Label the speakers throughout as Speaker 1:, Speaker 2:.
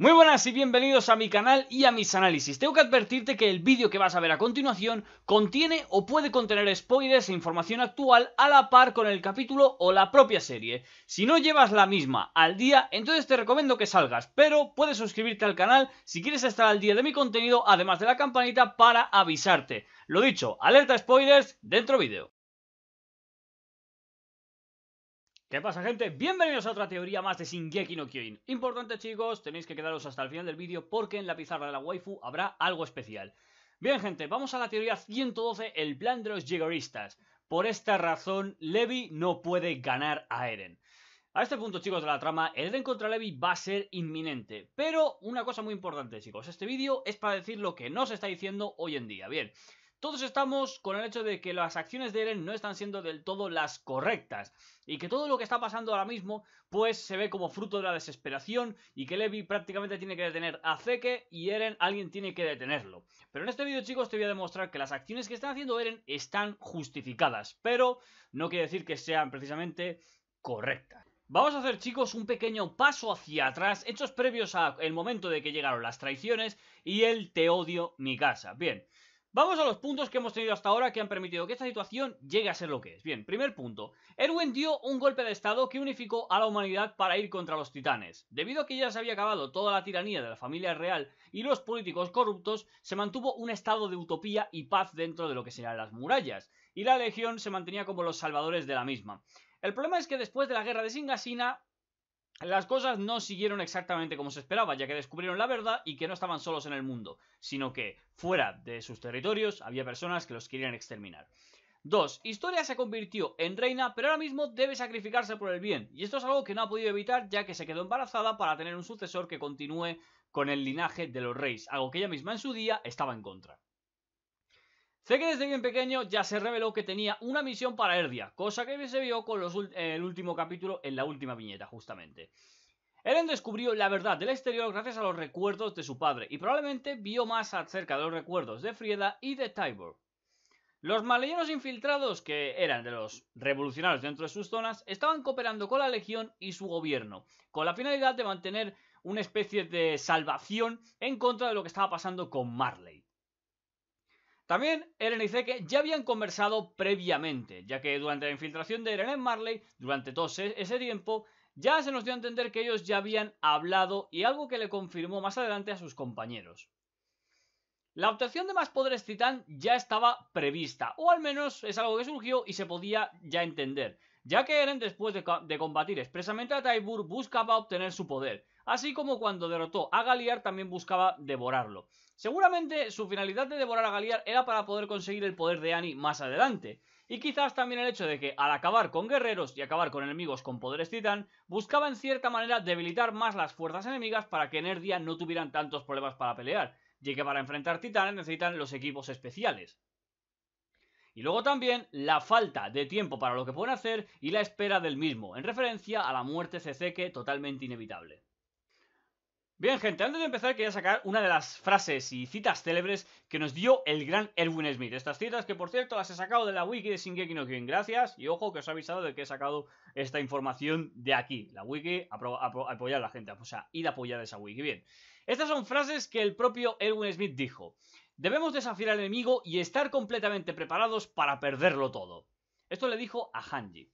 Speaker 1: Muy buenas y bienvenidos a mi canal y a mis análisis. Tengo que advertirte que el vídeo que vas a ver a continuación contiene o puede contener spoilers e información actual a la par con el capítulo o la propia serie. Si no llevas la misma al día, entonces te recomiendo que salgas, pero puedes suscribirte al canal si quieres estar al día de mi contenido, además de la campanita para avisarte. Lo dicho, alerta spoilers, dentro vídeo. ¿Qué pasa gente? Bienvenidos a otra teoría más de Shingeki no Kyoin Importante chicos, tenéis que quedaros hasta el final del vídeo porque en la pizarra de la waifu habrá algo especial. Bien gente, vamos a la teoría 112, el plan de los Jigoristas. Por esta razón, Levi no puede ganar a Eren. A este punto chicos de la trama, el Eren contra Levi va a ser inminente. Pero una cosa muy importante chicos, este vídeo es para decir lo que no se está diciendo hoy en día. Bien, todos estamos con el hecho de que las acciones de Eren no están siendo del todo las correctas y que todo lo que está pasando ahora mismo pues se ve como fruto de la desesperación y que Levi prácticamente tiene que detener a Zeke y Eren alguien tiene que detenerlo. Pero en este vídeo chicos te voy a demostrar que las acciones que está haciendo Eren están justificadas, pero no quiere decir que sean precisamente correctas. Vamos a hacer chicos un pequeño paso hacia atrás, hechos previos al momento de que llegaron las traiciones y el te odio mi casa. Bien, Vamos a los puntos que hemos tenido hasta ahora que han permitido que esta situación llegue a ser lo que es. Bien, primer punto. Erwin dio un golpe de estado que unificó a la humanidad para ir contra los titanes. Debido a que ya se había acabado toda la tiranía de la familia real y los políticos corruptos, se mantuvo un estado de utopía y paz dentro de lo que serían las murallas, y la legión se mantenía como los salvadores de la misma. El problema es que después de la guerra de Singasina, las cosas no siguieron exactamente como se esperaba, ya que descubrieron la verdad y que no estaban solos en el mundo, sino que fuera de sus territorios había personas que los querían exterminar. 2. Historia se convirtió en reina, pero ahora mismo debe sacrificarse por el bien, y esto es algo que no ha podido evitar ya que se quedó embarazada para tener un sucesor que continúe con el linaje de los reyes, algo que ella misma en su día estaba en contra. Sé que desde bien pequeño ya se reveló que tenía una misión para Erdia, cosa que se vio con el último capítulo en la última viñeta, justamente. Eren descubrió la verdad del exterior gracias a los recuerdos de su padre, y probablemente vio más acerca de los recuerdos de Frieda y de Tybor. Los maleyanos infiltrados, que eran de los revolucionarios dentro de sus zonas, estaban cooperando con la Legión y su gobierno, con la finalidad de mantener una especie de salvación en contra de lo que estaba pasando con Marley. También Eren y Zeke ya habían conversado previamente, ya que durante la infiltración de Eren en Marley, durante todo ese tiempo, ya se nos dio a entender que ellos ya habían hablado y algo que le confirmó más adelante a sus compañeros. La obtención de más poderes titán ya estaba prevista, o al menos es algo que surgió y se podía ya entender, ya que Eren después de, combatir expresamente a Taibur buscaba obtener su poder, así como cuando derrotó a Galiar también buscaba devorarlo. Seguramente su finalidad de devorar a Galiar era para poder conseguir el poder de Annie más adelante, y quizás también el hecho de que al acabar con guerreros y acabar con enemigos con poderes titán, buscaba en cierta manera debilitar más las fuerzas enemigas para que en Erdia no tuvieran tantos problemas para pelear, ya que para enfrentar titanes necesitan los equipos especiales. Y luego también la falta de tiempo para lo que pueden hacer y la espera del mismo, en referencia a la muerte que totalmente inevitable. Bien, gente, antes de empezar quería sacar una de las frases y citas célebres que nos dio el gran Erwin Smith. Estas citas que, por cierto, las he sacado de la wiki de Shingeki no Kyojin. Gracias, y ojo que os he avisado de que he sacado esta información de aquí. La wiki, apoyar a la gente, o sea, id a apoyar a esa wiki. Bien, estas son frases que el propio Erwin Smith dijo. Debemos desafiar al enemigo y estar completamente preparados para perderlo todo. Esto le dijo a Hanji.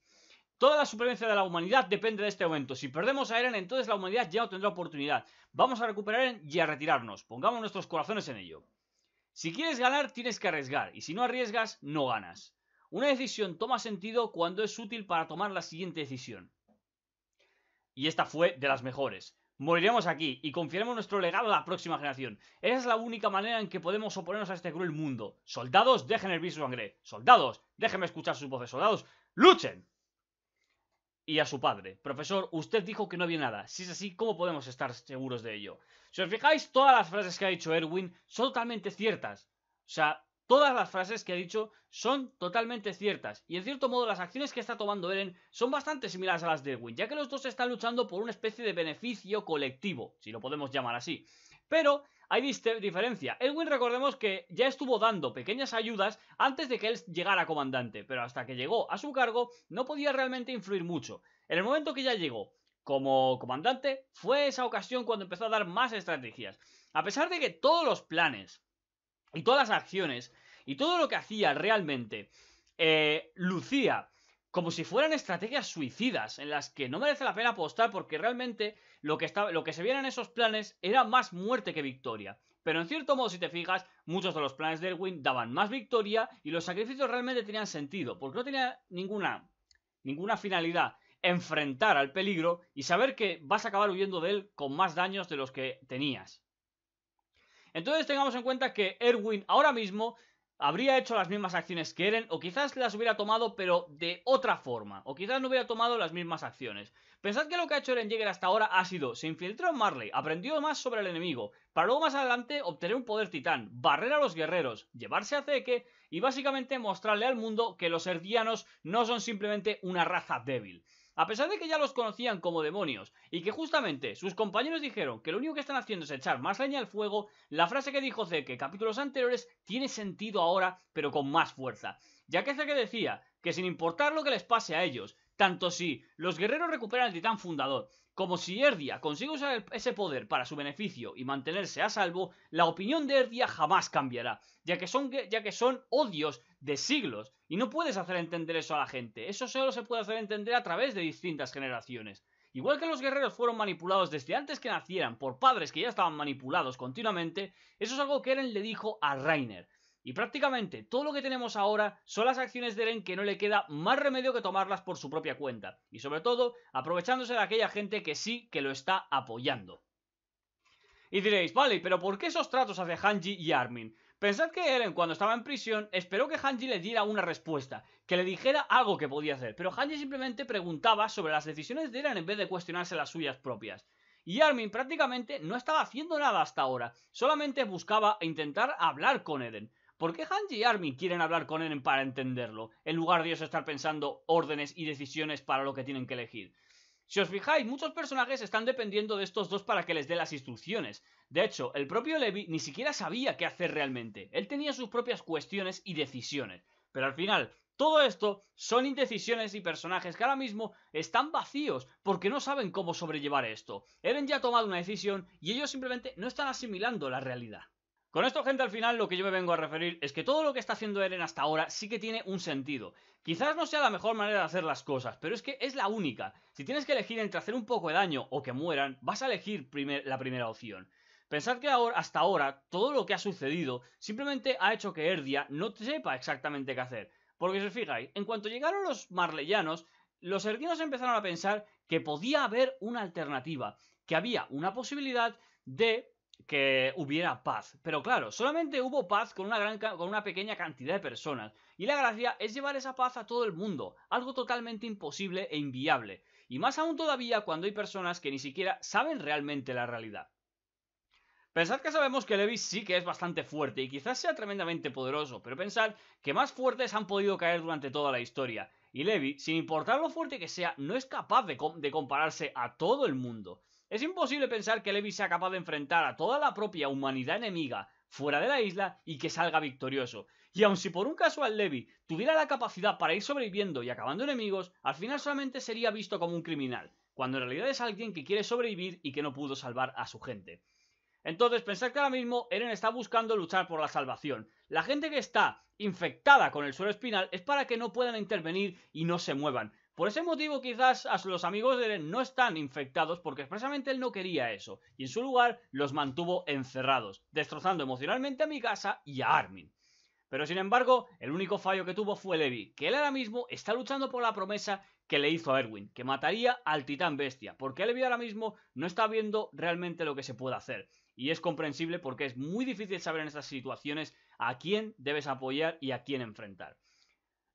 Speaker 1: Toda la supervivencia de la humanidad depende de este momento. Si perdemos a Eren, entonces la humanidad ya no tendrá oportunidad. Vamos a recuperar Eren y a retirarnos. Pongamos nuestros corazones en ello. Si quieres ganar, tienes que arriesgar, y si no arriesgas, no ganas. Una decisión toma sentido cuando es útil para tomar la siguiente decisión. Y esta fue de las mejores. Moriremos aquí y confiaremos nuestro legado a la próxima generación. Esa es la única manera en que podemos oponernos a este cruel mundo. Soldados, dejen hervir su sangre. Soldados, déjenme escuchar sus voces. Soldados, luchen y a su padre. Profesor, usted dijo que no había nada. Si es así, ¿cómo podemos estar seguros de ello? Si os fijáis, todas las frases que ha dicho Erwin son totalmente ciertas. O sea, todas las frases que ha dicho son totalmente ciertas. Y en cierto modo, las acciones que está tomando Eren son bastante similares a las de Erwin, ya que los dos están luchando por una especie de beneficio colectivo, si lo podemos llamar así. Pero hay diferencia. Edwin, recordemos que ya estuvo dando pequeñas ayudas antes de que él llegara comandante, pero hasta que llegó a su cargo no podía realmente influir mucho. En el momento que ya llegó como comandante, fue esa ocasión cuando empezó a dar más estrategias. A pesar de que todos los planes y todas las acciones y todo lo que hacía realmente eh, lucía como si fueran estrategias suicidas en las que no merece la pena apostar porque realmente lo que, se viera en esos planes era más muerte que victoria. Pero en cierto modo, si te fijas, muchos de los planes de Erwin daban más victoria y los sacrificios realmente tenían sentido, porque no tenía ninguna, ninguna finalidad enfrentar al peligro y saber que vas a acabar huyendo de él con más daños de los que tenías. Entonces tengamos en cuenta que Erwin ahora mismo habría hecho las mismas acciones que Eren, o quizás las hubiera tomado, pero de otra forma, o quizás no hubiera tomado las mismas acciones. Pensad que lo que ha hecho Eren llegar hasta ahora ha sido, se infiltró en Marley, aprendió más sobre el enemigo, para luego más adelante obtener un poder titán, barrer a los guerreros, llevarse a Zeke y básicamente mostrarle al mundo que los erdianos no son simplemente una raza débil. A pesar de que ya los conocían como demonios y que justamente sus compañeros dijeron que lo único que están haciendo es echar más leña al fuego, la frase que dijo Zeke capítulos anteriores tiene sentido ahora, pero con más fuerza, ya que Zeke decía que sin importar lo que les pase a ellos, tanto si los guerreros recuperan el titán fundador, como si Erdia consigue usar ese poder para su beneficio y mantenerse a salvo, la opinión de Erdia jamás cambiará, ya que son, ya que son odios de siglos, y no puedes hacer entender eso a la gente, eso solo se puede hacer entender a través de distintas generaciones. Igual que los guerreros fueron manipulados desde antes que nacieran por padres que ya estaban manipulados continuamente, eso es algo que Eren le dijo a Rainer, y prácticamente todo lo que tenemos ahora son las acciones de Eren que no le queda más remedio que tomarlas por su propia cuenta, y sobre todo aprovechándose de aquella gente que sí que lo está apoyando. Y diréis, vale, pero ¿por qué esos tratos hace Hanji y Armin? Pensad que Eren cuando estaba en prisión esperó que Hanji le diera una respuesta, que le dijera algo que podía hacer, pero Hanji simplemente preguntaba sobre las decisiones de Eren en vez de cuestionarse las suyas propias. Y Armin prácticamente no estaba haciendo nada hasta ahora, solamente buscaba intentar hablar con Eren. ¿Por qué Hanji y Armin quieren hablar con Eren para entenderlo, en lugar de ellos estar pensando órdenes y decisiones para lo que tienen que elegir? Si os fijáis, muchos personajes están dependiendo de estos dos para que les dé las instrucciones. De hecho, el propio Levi ni siquiera sabía qué hacer realmente. Él tenía sus propias cuestiones y decisiones. Pero al final, todo esto son indecisiones y personajes que ahora mismo están vacíos porque no saben cómo sobrellevar esto. Eren ya ha tomado una decisión y ellos simplemente no están asimilando la realidad. Con esto, gente, al final lo que yo me vengo a referir es que todo lo que está haciendo Eren hasta ahora sí que tiene un sentido. Quizás no sea la mejor manera de hacer las cosas, pero es que es la única. Si tienes que elegir entre hacer un poco de daño o que mueran, vas a elegir la primera opción. Pensad que ahora, hasta ahora todo lo que ha sucedido simplemente ha hecho que Erdia no sepa exactamente qué hacer. Porque si os fijáis, en cuanto llegaron los marleyanos, los erdianos empezaron a pensar que podía haber una alternativa, que había una posibilidad de que hubiera paz. Pero claro, solamente hubo paz con una, pequeña cantidad de personas. Y la gracia es llevar esa paz a todo el mundo, algo totalmente imposible e inviable. Y más aún todavía cuando hay personas que ni siquiera saben realmente la realidad. Pensad que sabemos que Levi sí que es bastante fuerte y quizás sea tremendamente poderoso, pero pensad que más fuertes han podido caer durante toda la historia. Y Levi, sin importar lo fuerte que sea, no es capaz de compararse a todo el mundo. Es imposible pensar que Levi sea capaz de enfrentar a toda la propia humanidad enemiga fuera de la isla y que salga victorioso. Y aun si por un casual Levi tuviera la capacidad para ir sobreviviendo y acabando enemigos, al final solamente sería visto como un criminal, cuando en realidad es alguien que quiere sobrevivir y que no pudo salvar a su gente. Entonces, pensad que ahora mismo Eren está buscando luchar por la salvación. La gente que está infectada con el suelo espinal es para que no puedan intervenir y no se muevan. Por ese motivo quizás a los amigos de Eren no están infectados porque expresamente él no quería eso, y en su lugar los mantuvo encerrados, destrozando emocionalmente a casa y a Armin. Pero sin embargo, el único fallo que tuvo fue Levi, que él ahora mismo está luchando por la promesa que le hizo a Erwin, que mataría al titán bestia, porque Levi ahora mismo no está viendo realmente lo que se puede hacer. Y es comprensible porque es muy difícil saber en estas situaciones a quién debes apoyar y a quién enfrentar.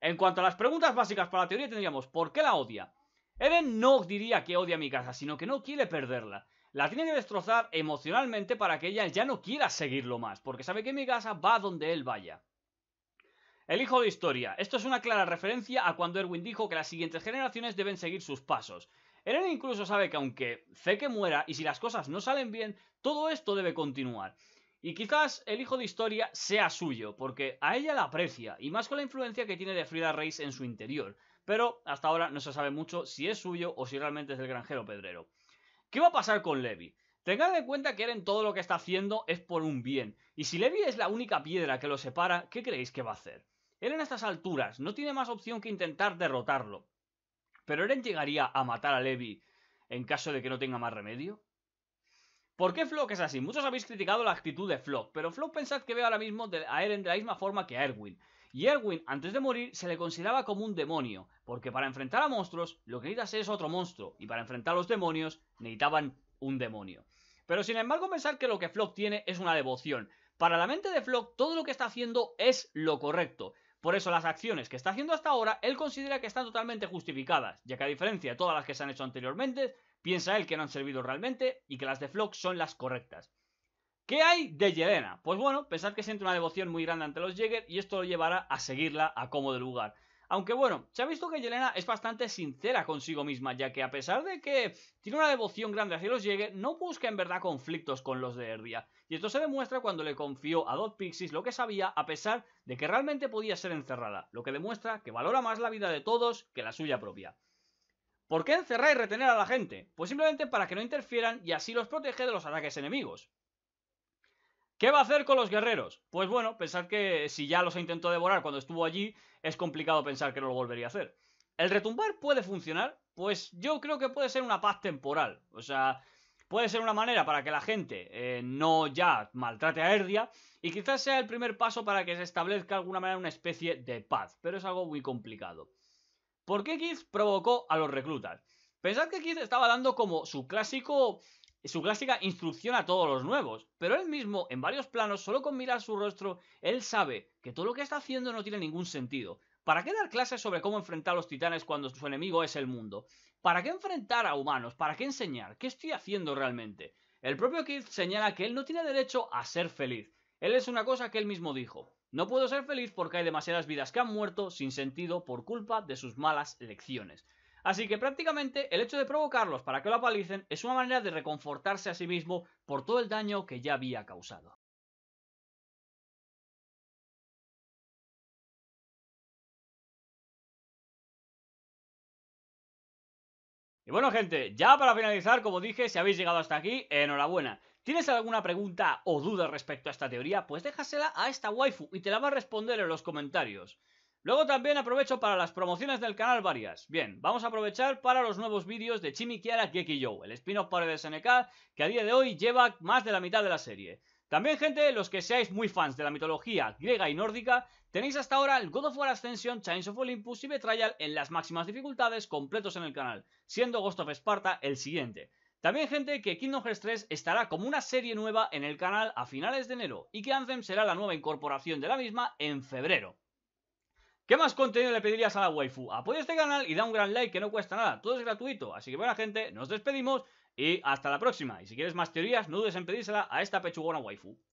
Speaker 1: En cuanto a las preguntas básicas para la teoría tendríamos ¿por qué la odia? Eren no diría que odia mi casa, sino que no quiere perderla. La tiene que destrozar emocionalmente para que ella ya no quiera seguirlo más, porque sabe que mi casa va donde él vaya. El hijo de historia. Esto es una clara referencia a cuando Erwin dijo que las siguientes generaciones deben seguir sus pasos. Eren incluso sabe que aunque que muera y si las cosas no salen bien, todo esto debe continuar. Y quizás el hijo de historia sea suyo, porque a ella la aprecia, y más con la influencia que tiene de Frida Reis en su interior, pero hasta ahora no se sabe mucho si es suyo o si realmente es del granjero pedrero. ¿Qué va a pasar con Levi? Tengad en cuenta que Eren todo lo que está haciendo es por un bien, y si Levi es la única piedra que lo separa, ¿qué creéis que va a hacer? Eren a estas alturas no tiene más opción que intentar derrotarlo. Pero Eren llegaría a matar a Levi en caso de que no tenga más remedio. ¿Por qué Flock es así? Muchos habéis criticado la actitud de Flock, pero Flock pensad que ve ahora mismo a Eren de la misma forma que a Erwin. Y Erwin, antes de morir, se le consideraba como un demonio, porque para enfrentar a monstruos lo que necesitas es otro monstruo, y para enfrentar a los demonios necesitaban un demonio. Pero sin embargo, pensad que lo que Flock tiene es una devoción. Para la mente de Flock, todo lo que está haciendo es lo correcto. Por eso las acciones que está haciendo hasta ahora, él considera que están totalmente justificadas, ya que a diferencia de todas las que se han hecho anteriormente, Piensa él que no han servido realmente y que las de Flock son las correctas. ¿Qué hay de Yelena? Pues bueno, pensad que siente una devoción muy grande ante los Jäger y esto lo llevará a seguirla a como de lugar. Aunque bueno, se ha visto que Yelena es bastante sincera consigo misma, ya que a pesar de que tiene una devoción grande hacia los Jäger, no busca en verdad conflictos con los de Herbia. Y esto se demuestra cuando le confió a Dot Pixis lo que sabía, a pesar de que realmente podía ser encerrada, lo que demuestra que valora más la vida de todos que la suya propia. ¿Por qué encerrar y retener a la gente? Pues simplemente para que no interfieran y así los protege de los ataques enemigos. ¿Qué va a hacer con los guerreros? Pues bueno, pensar que si ya los intentó devorar cuando estuvo allí, es complicado pensar que no lo volvería a hacer. ¿El retumbar puede funcionar? Pues yo creo que puede ser una paz temporal. O sea, puede ser una manera para que la gente eh, no ya maltrate a Erdia y quizás sea el primer paso para que se establezca de alguna manera una especie de paz, pero es algo muy complicado. ¿Por qué Kidd provocó a los reclutas. Pensad que Keith estaba dando como su clásico su clásica instrucción a todos los nuevos, pero él mismo, en varios planos, solo con mirar su rostro, él sabe que todo lo que está haciendo no tiene ningún sentido. ¿Para qué dar clases sobre cómo enfrentar a los titanes cuando su enemigo es el mundo? ¿Para qué enfrentar a humanos? ¿Para qué enseñar? ¿Qué estoy haciendo realmente? El propio Keith señala que él no tiene derecho a ser feliz. Él es una cosa que él mismo dijo. No puedo ser feliz porque hay demasiadas vidas que han muerto sin sentido por culpa de sus malas elecciones. Así que prácticamente el hecho de provocarlos para que lo apalicen es una manera de reconfortarse a sí mismo por todo el daño que ya había causado. Y bueno gente, ya para finalizar, como dije, si habéis llegado hasta aquí, enhorabuena. ¿Tienes alguna pregunta o duda respecto a esta teoría? Pues déjasela a esta waifu y te la va a responder en los comentarios. Luego también aprovecho para las promociones del canal varias. Bien, vamos a aprovechar para los nuevos vídeos de Chimi Kiara Joe, el spin-off para el SNK que a día de hoy lleva más de la mitad de la serie. También gente, los que seáis muy fans de la mitología griega y nórdica, tenéis hasta ahora el God of War Ascension, Chains of Olympus y Betrayal en las máximas dificultades completos en el canal, siendo Ghost of Sparta el siguiente. También gente que Kingdom Hearts 3 estará como una serie nueva en el canal a finales de enero y que Anthem será la nueva incorporación de la misma en febrero. ¿Qué más contenido le pedirías a la waifu? Apoya este canal y da un gran like que no cuesta nada, todo es gratuito. Así que buena gente, nos despedimos y hasta la próxima. Y si quieres más teorías, no dudes en pedírsela a esta pechugona waifu.